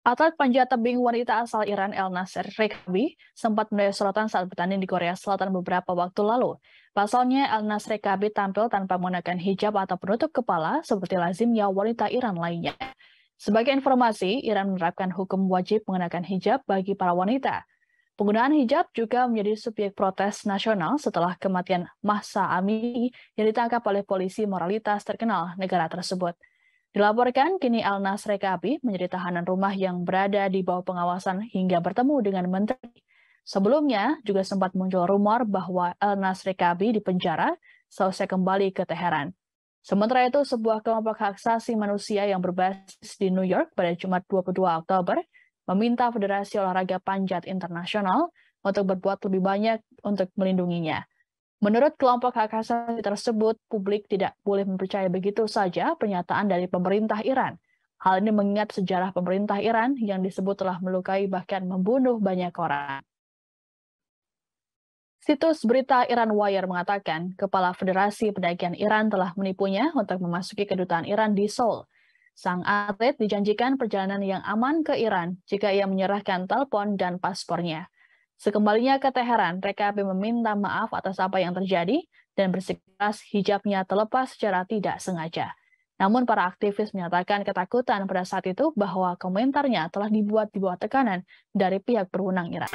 Atlet panjat tebing wanita asal Iran El Nasser Rekabi sempat mendaya sorotan saat bertanding di Korea Selatan beberapa waktu lalu. Pasalnya, El Nasser Rekabi tampil tanpa menggunakan hijab atau penutup kepala seperti lazimnya wanita Iran lainnya. Sebagai informasi, Iran menerapkan hukum wajib mengenakan hijab bagi para wanita. Penggunaan hijab juga menjadi subjek protes nasional setelah kematian Mahsa Amini yang ditangkap oleh polisi moralitas terkenal negara tersebut. Dilaporkan, kini Alnas Rekapi menjadi tahanan rumah yang berada di bawah pengawasan hingga bertemu dengan menteri. Sebelumnya, juga sempat muncul rumor bahwa Alnas Rekapi dipenjara selesai kembali ke Teheran. Sementara itu, sebuah kelompok hak asasi manusia yang berbasis di New York pada Jumat 22 Oktober meminta Federasi Olahraga Panjat Internasional untuk berbuat lebih banyak untuk melindunginya. Menurut kelompok hak asasi tersebut, publik tidak boleh mempercaya begitu saja pernyataan dari pemerintah Iran. Hal ini mengingat sejarah pemerintah Iran yang disebut telah melukai bahkan membunuh banyak orang. Situs berita Iran Wire mengatakan, Kepala Federasi Pendakian Iran telah menipunya untuk memasuki kedutaan Iran di Seoul. Sang atlet dijanjikan perjalanan yang aman ke Iran jika ia menyerahkan telepon dan paspornya. Sekembalinya ke Teheran, PKB meminta maaf atas apa yang terjadi dan bersikeras hijabnya terlepas secara tidak sengaja. Namun para aktivis menyatakan ketakutan pada saat itu bahwa komentarnya telah dibuat di bawah tekanan dari pihak berwenang Iran.